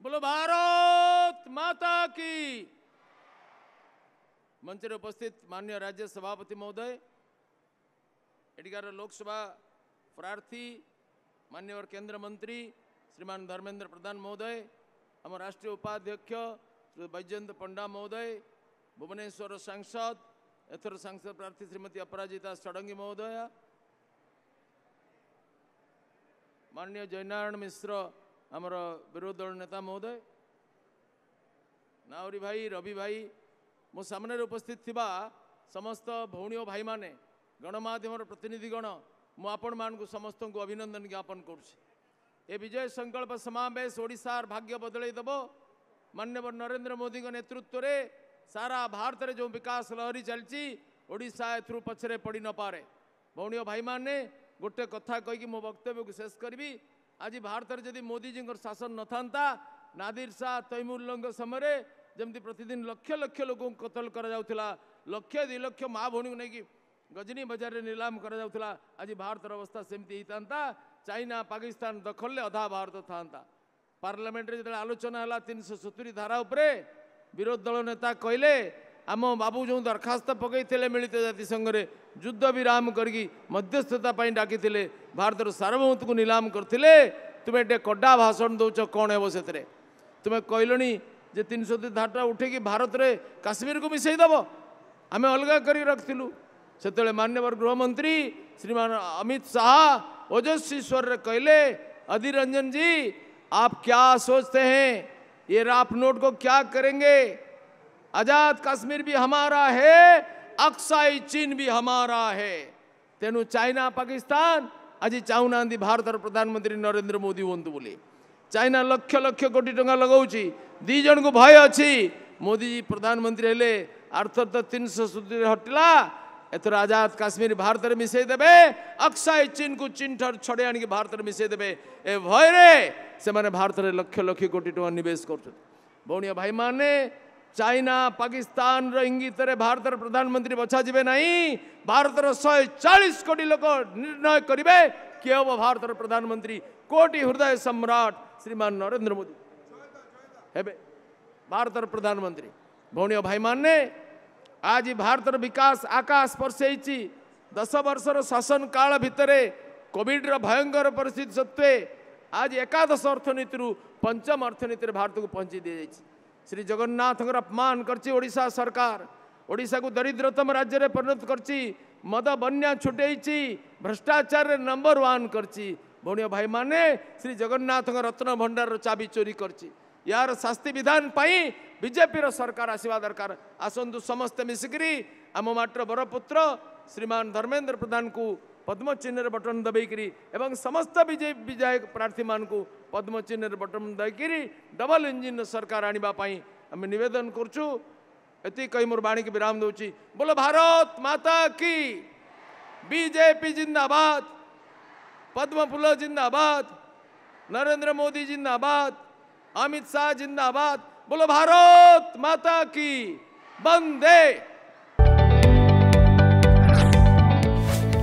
बोलो भारत माता की मंच उपस्थित मान्य राज्य सभापति महोदय एडिगार लोकसभा प्रार्थी मान्यवर केन्द्र मंत्री श्रीमान धर्मेंद्र प्रधान महोदय आम राष्ट्रीय उपाध्यक्ष श्री बैजयंत पंडा महोदय भुवनेश्वर सांसद एथर सांसद प्रार्थी श्रीमती अपराजिता षडंगी महोदय माननीय जयनारायण मिश्र ଆମର ବିରୋଧୀ ଦଳ ନେତା ମହୋଦୟ ନାଉରି ଭାଇ ରବି ଭାଇ ମୋ ସାମ୍ନାରେ ଉପସ୍ଥିତ ଥିବା ସମସ୍ତ ଭଉଣୀ ଓ ଭାଇମାନେ ଗଣମାଧ୍ୟମର ପ୍ରତିନିଧିଗଣ ମୁଁ ଆପଣମାନଙ୍କୁ ସମସ୍ତଙ୍କୁ ଅଭିନନ୍ଦନ ଜ୍ଞାପନ କରୁଛି ଏ ବିଜୟ ସଂକଳ୍ପ ସମାବେଶ ଓଡ଼ିଶାର ଭାଗ୍ୟ ବଦଳେଇ ଦେବ ମାନ୍ୟବର ନରେନ୍ଦ୍ର ମୋଦିଙ୍କ ନେତୃତ୍ୱରେ ସାରା ଭାରତରେ ଯେଉଁ ବିକାଶ ଲହରୀ ଚାଲିଛି ଓଡ଼ିଶା ଏଥିରୁ ପଛରେ ପଡ଼ି ନପାରେ ଭଉଣୀ ଓ ଭାଇମାନେ ଗୋଟେ କଥା କହିକି ମୋ ବକ୍ତବ୍ୟକୁ ଶେଷ କରିବି आज भारत जदि मोदीजी शासन न था नादिर शाह तैमुल्ल समय जमी प्रतिदिन लक्ष लक्ष लोक कतल कर लक्ष दि लक्ष माँ भौणी को लेकिन गजनी बजार निलाम कर आज भारत अवस्था सेमती होता चाइना पाकिस्तान दखल अधा भारत था पार्लमेंट जो आलोचना है तीन सौ सतुरी धारा उपरे विरोधी दल नेता कहले आम बाबू जो दरखास्त पकईले मिलित जातिसंघ में युद्ध विराम करता मध्यस्थता डाकि भारत सार्वभौमत को निलाम करते तुम्हें एटे कड़ा भाषण दौ कौन से तुम्हें कहल जे तीन सौ धारा उठे भारत में काश्मीर को मिसईदेव आम अलग कर रखिलु से मान्यवर गृहमंत्री श्रीमान अमित शाह ओजस्वी स्वर कहले अधीर रंजन जी आप क्या सोचते हैं ये राफ नोट को क्या करेंगे आजाद कश्मीर भी हमारा है अक्साई चीन भी हमारा है तेनु चाइना पाकिस्तान आज चाहूना भारत प्रधानमंत्री नरेंद्र मोदी हूँ बोली चाइना लक्ष लक्ष कोटी टाँग लगाऊँ दिजन को भय अच्छी मोदी जी प्रधानमंत्री हेले आर्थर तो तीन सौ सुधी हटिला एथर आजाद काश्मीर भारत में मिसई अक्साई चीन को चीन ठार छड़े आनिक भारत में मिसई ए भय से भारत लक्ष लक्ष कोटी टाँग नवेश कर भाई मैंने ଚାଇନା ପାକିସ୍ତାନର ଇଙ୍ଗିତରେ ଭାରତର ପ୍ରଧାନମନ୍ତ୍ରୀ ବଛାଯିବେ ନାହିଁ ଭାରତର ଶହେ ଚାଳିଶ କୋଟି ଲୋକ ନିର୍ଣ୍ଣୟ କରିବେ କିଏ ହେବ ଭାରତର ପ୍ରଧାନମନ୍ତ୍ରୀ କୋଟି ହୃଦୟ ସମ୍ରାଟ ଶ୍ରୀମାନ ନରେନ୍ଦ୍ର ମୋଦି ହେବେ ଭାରତର ପ୍ରଧାନମନ୍ତ୍ରୀ ଭଉଣୀ ଭାଇମାନେ ଆଜି ଭାରତର ବିକାଶ ଆକାଶ ସ୍ପର୍ଶେଇଛି ଦଶ ବର୍ଷର ଶାସନ କାଳ ଭିତରେ କୋଭିଡ଼ର ଭୟଙ୍କର ପରିସ୍ଥିତି ସତ୍ତ୍ୱେ ଆଜି ଏକାଦଶ ଅର୍ଥନୀତିରୁ ପଞ୍ଚମ ଅର୍ଥନୀତିରେ ଭାରତକୁ ପହଞ୍ଚାଇ ଦିଆଯାଇଛି ଶ୍ରୀ ଜଗନ୍ନାଥଙ୍କର ଅପମାନ କରିଛି ଓଡ଼ିଶା ସରକାର ଓଡ଼ିଶାକୁ ଦରିଦ୍ରତମ ରାଜ୍ୟରେ ପରିଣତ କରିଛି ମଦ ବନ୍ୟା ଛୁଟେଇଛି ଭ୍ରଷ୍ଟାଚାରରେ ନମ୍ବର ୱାନ୍ କରିଛି ଭଉଣୀ ଭାଇମାନେ ଶ୍ରୀ ଜଗନ୍ନାଥଙ୍କ ରତ୍ନ ଭଣ୍ଡାରର ଚାବି ଚୋରି କରିଛି ଏହାର ଶାସ୍ତି ବିଧାନ ପାଇଁ ବିଜେପିର ସରକାର ଆସିବା ଦରକାର ଆସନ୍ତୁ ସମସ୍ତେ ମିଶିକିରି ଆମ ମାତ୍ର ବରପୁତ୍ର ଶ୍ରୀମାନ ଧର୍ମେନ୍ଦ୍ର ପ୍ରଧାନଙ୍କୁ પદ્મચિહ્નર બટન દબાઈ એવં સમસ્ત વિજય વિધાયક પ્રાર્થીમાનકુ પદ્મચિહ્નર બટન દબાઈ ડબલ ઇન્જિન સરકાર આણવા આમે નિવેદન કરછું એથી કહી મોર બાણીકી વિરામ દઉં બોલો ભારત માતા કી બીજેપી જિંદાબાદ પદ્મફુલ જિંદાબાદ નરેન્દ્ર મોદી જિંदाबाद अमित शाह जिंदाबाद बोलो भारत माता की वंदे